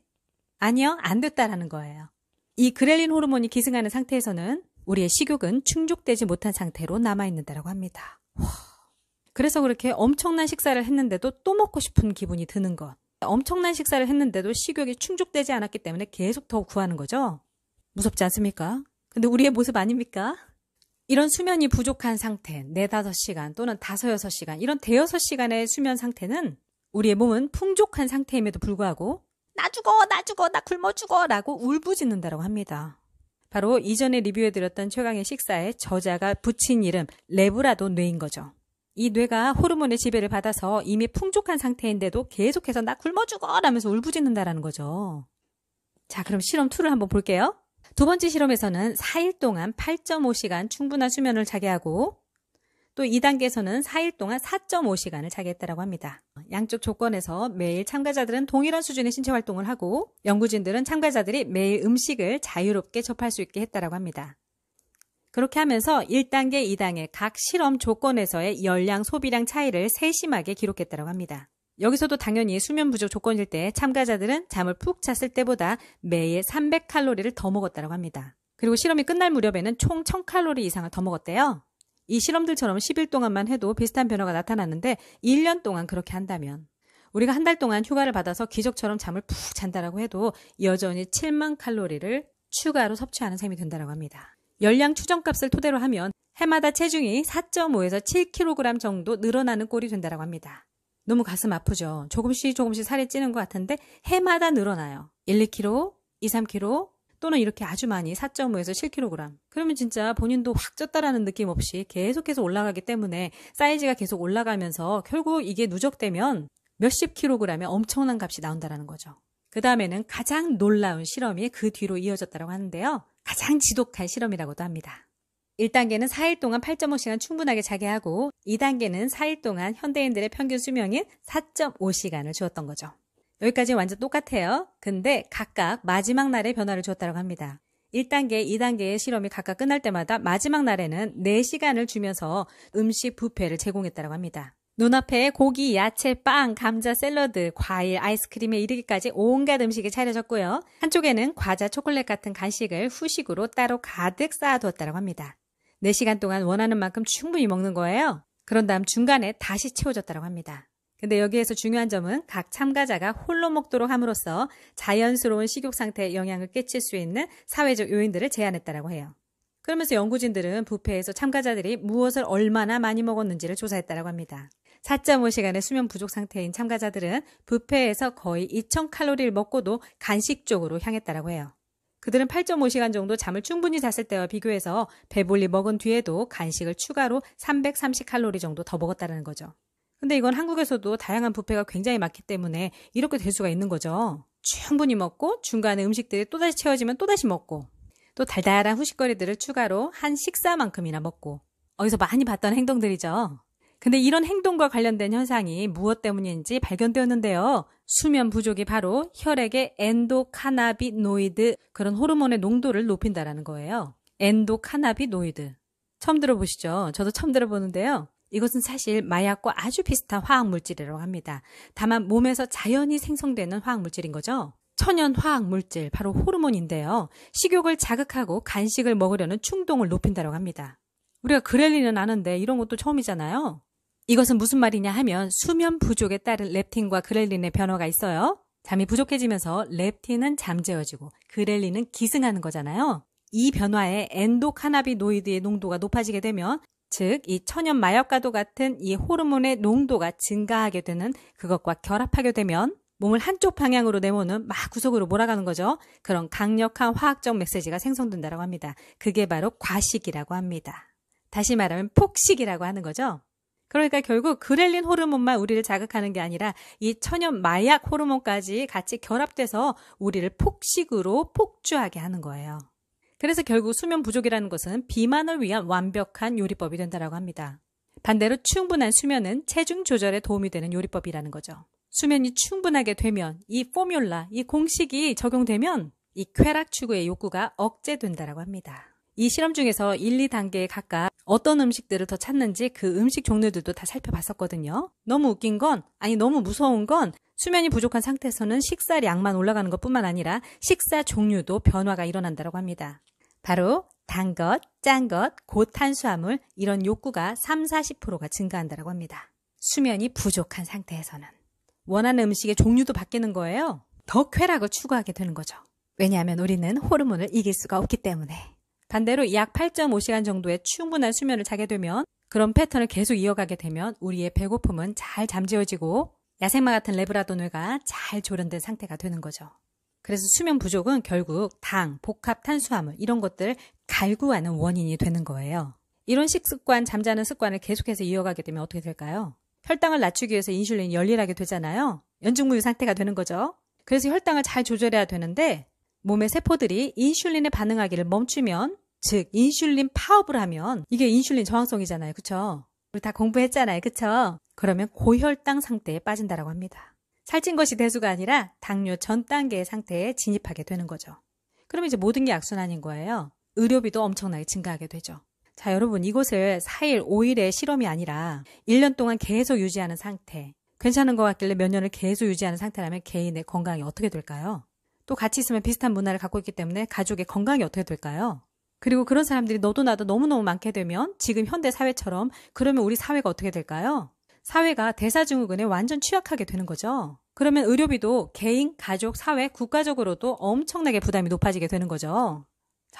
A: 아니요, 안 됐다라는 거예요. 이 그렐린 호르몬이 기승하는 상태에서는 우리의 식욕은 충족되지 못한 상태로 남아있는다라고 합니다. 그래서 그렇게 엄청난 식사를 했는데도 또 먹고 싶은 기분이 드는 것. 엄청난 식사를 했는데도 식욕이 충족되지 않았기 때문에 계속 더 구하는 거죠. 무섭지 않습니까? 근데 우리의 모습 아닙니까? 이런 수면이 부족한 상태, 4, 5시간 또는 5, 6시간, 이런 대여섯 시간의 수면 상태는 우리의 몸은 풍족한 상태임에도 불구하고 나 죽어, 나 죽어, 나 굶어 죽어 라고 울부짖는다라고 합니다. 바로 이전에 리뷰해드렸던 최강의 식사에 저자가 붙인 이름 레브라도 뇌인 거죠. 이 뇌가 호르몬의 지배를 받아서 이미 풍족한 상태인데도 계속해서 나 굶어 죽어 라면서 울부짖는다라는 거죠. 자, 그럼 실험 2를 한번 볼게요. 두 번째 실험에서는 4일 동안 8.5시간 충분한 수면을 자게 하고 또 2단계에서는 4일 동안 4.5시간을 자겠다라고 합니다. 양쪽 조건에서 매일 참가자들은 동일한 수준의 신체 활동을 하고 연구진들은 참가자들이 매일 음식을 자유롭게 접할 수 있게 했다라고 합니다. 그렇게 하면서 1단계, 2단계 각 실험 조건에서의 열량 소비량 차이를 세심하게 기록했다고 라 합니다. 여기서도 당연히 수면 부족 조건일 때 참가자들은 잠을 푹 잤을 때보다 매일 300칼로리를 더 먹었다고 라 합니다. 그리고 실험이 끝날 무렵에는 총 1000칼로리 이상을 더 먹었대요. 이 실험들처럼 10일 동안만 해도 비슷한 변화가 나타났는데 1년 동안 그렇게 한다면 우리가 한 달 동안 휴가를 받아서 기적처럼 잠을 푹 잔다라고 해도 여전히 7만 칼로리를 추가로 섭취하는 셈이 된다라고 합니다. 열량 추정값을 토대로 하면 해마다 체중이 4.5에서 7kg 정도 늘어나는 꼴이 된다라고 합니다. 너무 가슴 아프죠? 조금씩 조금씩 살이 찌는 것 같은데 해마다 늘어나요. 1, 2kg, 2, 3kg, 또는 이렇게 아주 많이 4.5에서 7kg. 그러면 진짜 본인도 확 쪘다라는 느낌 없이 계속해서 올라가기 때문에 사이즈가 계속 올라가면서 결국 이게 누적되면 몇십 킬로그램의 엄청난 값이 나온다라는 거죠. 그 다음에는 가장 놀라운 실험이 그 뒤로 이어졌다고 하는데요. 가장 지독한 실험이라고도 합니다. 1단계는 4일 동안 8.5시간 충분하게 자게 하고 2단계는 4일 동안 현대인들의 평균 수명인 4.5시간을 주었던 거죠. 여기까지 완전 똑같아요. 근데 각각 마지막 날에 변화를 주었다고 합니다. 1단계, 2단계의 실험이 각각 끝날 때마다 마지막 날에는 4시간을 주면서 음식 부페를 제공했다고 합니다. 눈앞에 고기, 야채, 빵, 감자, 샐러드, 과일, 아이스크림에 이르기까지 온갖 음식이 차려졌고요. 한쪽에는 과자, 초콜릿 같은 간식을 후식으로 따로 가득 쌓아두었다고 합니다. 4시간 동안 원하는 만큼 충분히 먹는 거예요. 그런 다음 중간에 다시 채워졌다고 합니다. 근데 여기에서 중요한 점은 각 참가자가 홀로 먹도록 함으로써 자연스러운 식욕 상태에 영향을 끼칠 수 있는 사회적 요인들을 제안했다라고 해요. 그러면서 연구진들은 부페에서 참가자들이 무엇을 얼마나 많이 먹었는지를 조사했다라고 합니다. 4.5시간의 수면 부족 상태인 참가자들은 부페에서 거의 2,000칼로리를 먹고도 간식 쪽으로 향했다라고 해요. 그들은 8.5시간 정도 잠을 충분히 잤을 때와 비교해서 배불리 먹은 뒤에도 간식을 추가로 330칼로리 정도 더 먹었다는 거죠. 근데 이건 한국에서도 다양한 부페가 굉장히 많기 때문에 이렇게 될 수가 있는 거죠. 충분히 먹고 중간에 음식들이 또다시 채워지면 또다시 먹고 또 달달한 후식거리들을 추가로 한 식사만큼이나 먹고 어디서 많이 봤던 행동들이죠. 근데 이런 행동과 관련된 현상이 무엇 때문인지 발견되었는데요. 수면 부족이 바로 혈액의 엔도카나비노이드 그런 호르몬의 농도를 높인다라는 거예요. 엔도카나비노이드. 처음 들어보시죠? 저도 처음 들어보는데요. 이것은 사실 마약과 아주 비슷한 화학물질이라고 합니다. 다만 몸에서 자연히 생성되는 화학물질인 거죠. 천연 화학 물질, 바로 호르몬인데요. 식욕을 자극하고 간식을 먹으려는 충동을 높인다고 합니다. 우리가 그렐린은 아는데 이런 것도 처음이잖아요. 이것은 무슨 말이냐 하면 수면 부족에 따른 렙틴과 그렐린의 변화가 있어요. 잠이 부족해지면서 렙틴은 잠재워지고 그렐린은 기승하는 거잖아요. 이 변화에 엔도카나비노이드의 농도가 높아지게 되면 즉, 이 천연 마약과도 같은 이 호르몬의 농도가 증가하게 되는 그것과 결합하게 되면 몸을 한쪽 방향으로 내모는 막 구석으로 몰아가는 거죠. 그런 강력한 화학적 메시지가 생성된다고 합니다. 그게 바로 과식이라고 합니다. 다시 말하면 폭식이라고 하는 거죠. 그러니까 결국 그렐린 호르몬만 우리를 자극하는 게 아니라 이 천연 마약 호르몬까지 같이 결합돼서 우리를 폭식으로 폭주하게 하는 거예요. 그래서 결국 수면 부족이라는 것은 비만을 위한 완벽한 요리법이 된다라고 합니다. 반대로 충분한 수면은 체중 조절에 도움이 되는 요리법이라는 거죠. 수면이 충분하게 되면 이 포뮬라, 이 공식이 적용되면 이 쾌락 추구의 욕구가 억제된다라고 합니다. 이 실험 중에서 1, 2단계에 각각 어떤 음식들을 더 찾는지 그 음식 종류들도 다 살펴봤었거든요. 너무 웃긴 건, 아니 너무 무서운 건 수면이 부족한 상태에서는 식사량만 올라가는 것 뿐만 아니라 식사 종류도 변화가 일어난다고 합니다. 바로 단 것, 짠 것, 고탄수화물 이런 욕구가 3, 0 40%가 증가한다고 합니다. 수면이 부족한 상태에서는 원하는 음식의 종류도 바뀌는 거예요. 더 쾌락을 추구하게 되는 거죠. 왜냐하면 우리는 호르몬을 이길 수가 없기 때문에. 반대로 약 8.5시간 정도의 충분한 수면을 자게 되면 그런 패턴을 계속 이어가게 되면 우리의 배고픔은 잘 잠재워지고 야생마 같은 레브라도노가 잘 조련된 상태가 되는 거죠. 그래서 수면 부족은 결국 당, 복합 탄수화물 이런 것들을 갈구하는 원인이 되는 거예요. 이런 식습관, 잠자는 습관을 계속해서 이어가게 되면 어떻게 될까요? 혈당을 낮추기 위해서 인슐린이 열일하게 되잖아요. 연중무휴 상태가 되는 거죠. 그래서 혈당을 잘 조절해야 되는데 몸의 세포들이 인슐린에 반응하기를 멈추면 즉 인슐린 파업을 하면 이게 인슐린 저항성이잖아요. 그쵸? 우리 다 공부했잖아요. 그쵸? 그러면 고혈당 상태에 빠진다라고 합니다. 살찐 것이 대수가 아니라 당뇨 전 단계의 상태에 진입하게 되는 거죠. 그럼 이제 모든 게 악순환인 거예요. 의료비도 엄청나게 증가하게 되죠. 자, 여러분, 이곳을 4일, 5일의 실험이 아니라 1년 동안 계속 유지하는 상태. 괜찮은 것 같길래 몇 년을 계속 유지하는 상태라면 개인의 건강이 어떻게 될까요? 또 같이 있으면 비슷한 문화를 갖고 있기 때문에 가족의 건강이 어떻게 될까요? 그리고 그런 사람들이 너도 나도 너무너무 많게 되면 지금 현대 사회처럼 그러면 우리 사회가 어떻게 될까요? 사회가 대사증후군에 완전 취약하게 되는 거죠. 그러면 의료비도 개인, 가족, 사회, 국가적으로도 엄청나게 부담이 높아지게 되는 거죠.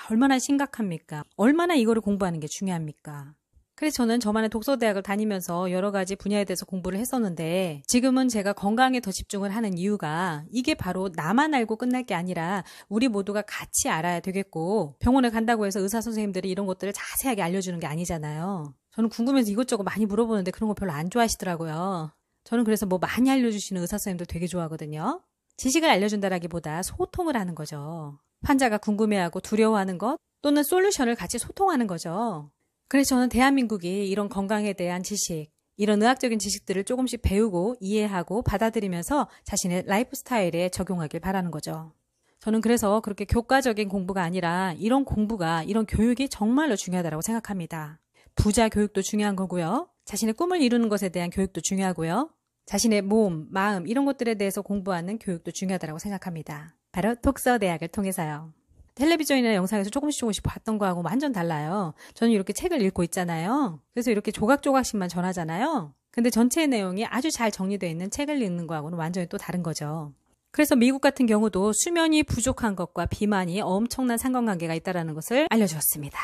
A: 얼마나 심각합니까? 얼마나 이거를 공부하는 게 중요합니까? 그래서 저는 저만의 독서대학을 다니면서 여러 가지 분야에 대해서 공부를 했었는데 지금은 제가 건강에 더 집중을 하는 이유가 이게 바로 나만 알고 끝날 게 아니라 우리 모두가 같이 알아야 되겠고 병원에 간다고 해서 의사 선생님들이 이런 것들을 자세하게 알려주는 게 아니잖아요. 저는 궁금해서 이것저것 많이 물어보는데 그런 거 별로 안 좋아하시더라고요. 저는 그래서 뭐 많이 알려주시는 의사선생님도 되게 좋아하거든요. 지식을 알려준다라기보다 소통을 하는 거죠. 환자가 궁금해하고 두려워하는 것 또는 솔루션을 같이 소통하는 거죠. 그래서 저는 대한민국이 이런 건강에 대한 지식, 이런 의학적인 지식들을 조금씩 배우고 이해하고 받아들이면서 자신의 라이프 스타일에 적용하길 바라는 거죠. 저는 그래서 그렇게 교과적인 공부가 아니라 이런 공부가, 이런 교육이 정말로 중요하다고 생각합니다. 부자 교육도 중요한 거고요. 자신의 꿈을 이루는 것에 대한 교육도 중요하고요. 자신의 몸, 마음 이런 것들에 대해서 공부하는 교육도 중요하다고 생각합니다. 바로 독서대학을 통해서요. 텔레비전이나 영상에서 조금씩 조금씩 봤던 거하고 완전 달라요. 저는 이렇게 책을 읽고 있잖아요. 그래서 이렇게 조각조각씩만 전하잖아요. 근데 전체 내용이 아주 잘 정리되어 있는 책을 읽는 거하고는 완전히 또 다른 거죠. 그래서 미국 같은 경우도 수면이 부족한 것과 비만이 엄청난 상관관계가 있다는 것을 알려주었습니다.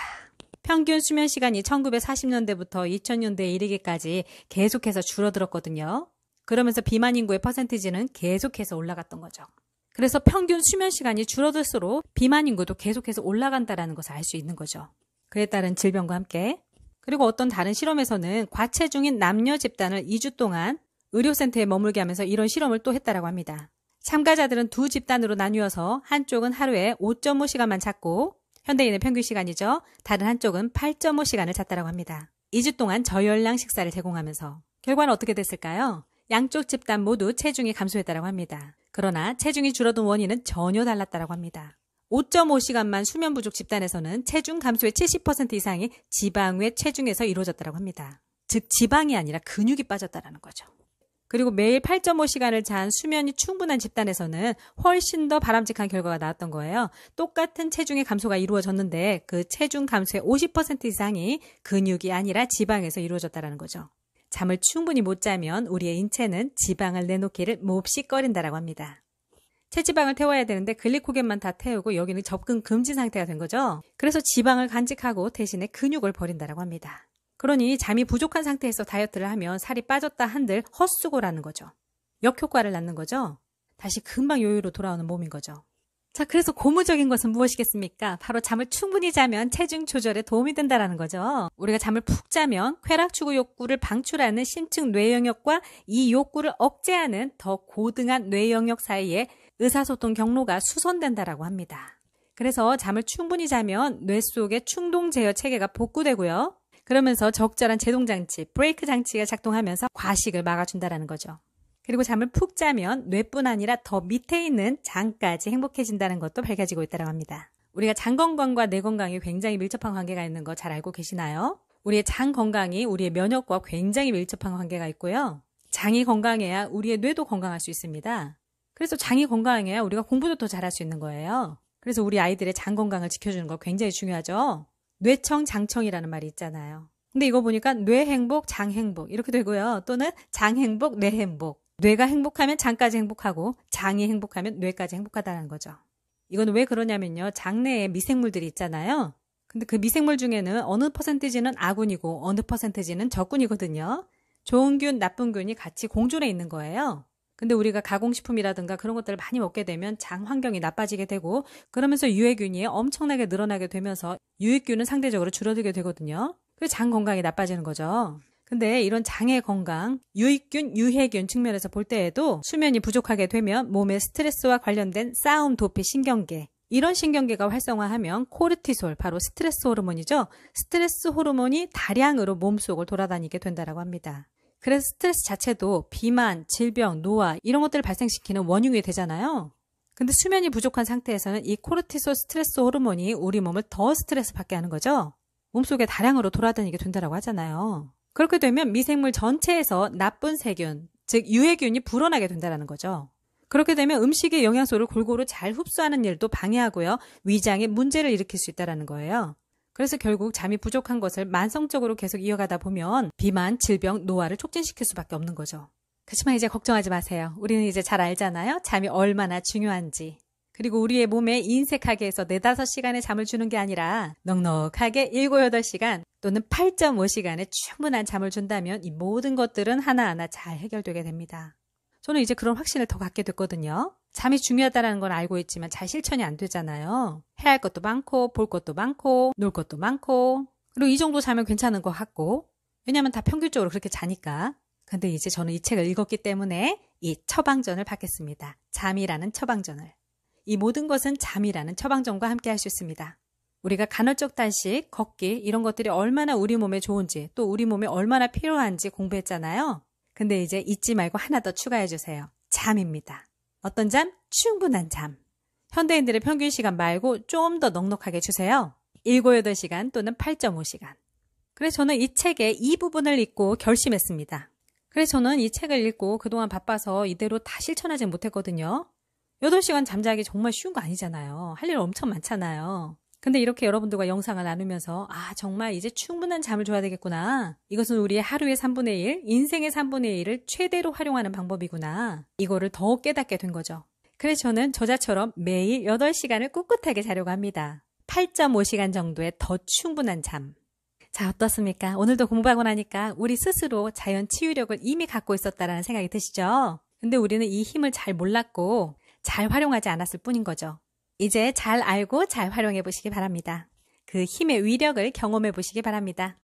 A: 평균 수면 시간이 1940년대부터 2000년대에 이르기까지 계속해서 줄어들었거든요. 그러면서 비만 인구의 퍼센티지는 계속해서 올라갔던 거죠. 그래서 평균 수면 시간이 줄어들수록 비만 인구도 계속해서 올라간다라는 것을 알 수 있는 거죠. 그에 따른 질병과 함께 그리고 어떤 다른 실험에서는 과체중인 남녀 집단을 2주 동안 의료센터에 머물게 하면서 이런 실험을 또 했다라고 합니다. 참가자들은 두 집단으로 나뉘어서 한쪽은 하루에 5.5시간만 잤고 현대인의 평균 시간이죠. 다른 한쪽은 8.5시간을 잤다라고 합니다. 2주 동안 저열량 식사를 제공하면서 결과는 어떻게 됐을까요? 양쪽 집단 모두 체중이 감소했다라고 합니다. 그러나 체중이 줄어든 원인은 전혀 달랐다라고 합니다. 5.5시간만 수면 부족 집단에서는 체중 감소의 70% 이상이 지방 외 체중에서 이루어졌다라고 합니다. 즉 지방이 아니라 근육이 빠졌다라는 거죠. 그리고 매일 8.5시간을 잔 수면이 충분한 집단에서는 훨씬 더 바람직한 결과가 나왔던 거예요. 똑같은 체중의 감소가 이루어졌는데 그 체중 감소의 50% 이상이 근육이 아니라 지방에서 이루어졌다라는 거죠. 잠을 충분히 못 자면 우리의 인체는 지방을 내놓기를 몹시 꺼린다라고 합니다. 체지방을 태워야 되는데 글리코겐만 다 태우고 여기는 접근 금지 상태가 된 거죠. 그래서 지방을 간직하고 대신에 근육을 버린다라고 합니다. 그러니 잠이 부족한 상태에서 다이어트를 하면 살이 빠졌다 한들 헛수고라는 거죠. 역효과를 낳는 거죠. 다시 금방 요요로 돌아오는 몸인 거죠. 자, 그래서 고무적인 것은 무엇이겠습니까? 바로 잠을 충분히 자면 체중 조절에 도움이 된다라는 거죠. 우리가 잠을 푹 자면 쾌락 추구 욕구를 방출하는 심층 뇌 영역과 이 욕구를 억제하는 더 고등한 뇌 영역 사이에 의사소통 경로가 수선된다라고 합니다. 그래서 잠을 충분히 자면 뇌 속의 충동 제어 체계가 복구되고요. 그러면서 적절한 제동 장치, 브레이크 장치가 작동하면서 과식을 막아준다라는 거죠. 그리고 잠을 푹 자면 뇌뿐 아니라 더 밑에 있는 장까지 행복해진다는 것도 밝혀지고 있다고 합니다. 우리가 장 건강과 뇌 건강이 굉장히 밀접한 관계가 있는 거 잘 알고 계시나요? 우리의 장 건강이 우리의 면역과 굉장히 밀접한 관계가 있고요. 장이 건강해야 우리의 뇌도 건강할 수 있습니다. 그래서 장이 건강해야 우리가 공부도 더 잘할 수 있는 거예요. 그래서 우리 아이들의 장 건강을 지켜주는 거 굉장히 중요하죠. 뇌청, 장청이라는 말이 있잖아요. 근데 이거 보니까 뇌행복, 장행복 이렇게 되고요. 또는 장행복, 뇌행복. 뇌가 행복하면 장까지 행복하고 장이 행복하면 뇌까지 행복하다는 거죠. 이건 왜 그러냐면요. 장내에 미생물들이 있잖아요. 근데 그 미생물 중에는 어느 퍼센트지는 아군이고 어느 퍼센트지는 적군이거든요. 좋은 균, 나쁜 균이 같이 공존해 있는 거예요. 근데 우리가 가공식품이라든가 그런 것들을 많이 먹게 되면 장 환경이 나빠지게 되고 그러면서 유해균이 엄청나게 늘어나게 되면서 유익균은 상대적으로 줄어들게 되거든요. 그 장 건강이 나빠지는 거죠. 근데 이런 장의 건강, 유익균, 유해균 측면에서 볼 때에도 수면이 부족하게 되면 몸의 스트레스와 관련된 싸움, 도피, 신경계, 이런 신경계가 활성화하면 코르티솔, 바로 스트레스 호르몬이죠. 스트레스 호르몬이 다량으로 몸속을 돌아다니게 된다라고 합니다. 그래서 스트레스 자체도 비만, 질병, 노화 이런 것들을 발생시키는 원흉이 되잖아요. 근데 수면이 부족한 상태에서는 이 코르티솔 스트레스 호르몬이 우리 몸을 더 스트레스 받게 하는 거죠. 몸속에 다량으로 돌아다니게 된다라고 하잖아요. 그렇게 되면 미생물 전체에서 나쁜 세균, 즉 유해균이 불어나게 된다라는 거죠. 그렇게 되면 음식의 영양소를 골고루 잘 흡수하는 일도 방해하고요. 위장에 문제를 일으킬 수 있다라는 거예요. 그래서 결국 잠이 부족한 것을 만성적으로 계속 이어가다 보면 비만, 질병, 노화를 촉진시킬 수밖에 없는 거죠. 그렇지만 이제 걱정하지 마세요. 우리는 이제 잘 알잖아요. 잠이 얼마나 중요한지. 그리고 우리의 몸에 인색하게 해서 4, 5시간의 잠을 주는 게 아니라 넉넉하게 7, 8시간 또는 8.5시간의 충분한 잠을 준다면 이 모든 것들은 하나하나 잘 해결되게 됩니다. 저는 이제 그런 확신을 더 갖게 됐거든요. 잠이 중요하다는 건 알고 있지만 잘 실천이 안 되잖아요. 해야 할 것도 많고, 볼 것도 많고, 놀 것도 많고. 그리고 이 정도 자면 괜찮은 것 같고. 왜냐면 하다 평균적으로 그렇게 자니까. 근데 이제 저는 이 책을 읽었기 때문에 이 처방전을 받겠습니다. 잠이라는 처방전을. 이 모든 것은 잠이라는 처방전과 함께 할 수 있습니다. 우리가 간헐적 단식, 걷기 이런 것들이 얼마나 우리 몸에 좋은지 또 우리 몸에 얼마나 필요한지 공부했잖아요. 근데 이제 잊지 말고 하나 더 추가해 주세요. 잠입니다. 어떤 잠? 충분한 잠. 현대인들의 평균 시간 말고 좀 더 넉넉하게 주세요. 7, 8시간 또는 8.5시간. 그래서 저는 이 책의 이 부분을 읽고 결심했습니다. 그래서 저는 이 책을 읽고 그동안 바빠서 이대로 다 실천하지 못했거든요. 8시간 잠자기 정말 쉬운 거 아니잖아요. 할 일 엄청 많잖아요. 근데 이렇게 여러분들과 영상을 나누면서 아 정말 이제 충분한 잠을 줘야 되겠구나. 이것은 우리의 하루의 3분의 1, 인생의 3분의 1을 최대로 활용하는 방법이구나. 이거를 더 깨닫게 된 거죠. 그래서 저는 저자처럼 매일 8시간을 꿋꿋하게 자려고 합니다. 8.5시간 정도의 더 충분한 잠. 자, 어떻습니까? 오늘도 공부하고 나니까 우리 스스로 자연 치유력을 이미 갖고 있었다라는 생각이 드시죠? 근데 우리는 이 힘을 잘 몰랐고 잘 활용하지 않았을 뿐인 거죠. 이제 잘 알고 잘 활용해 보시기 바랍니다. 그 힘의 위력을 경험해 보시기 바랍니다.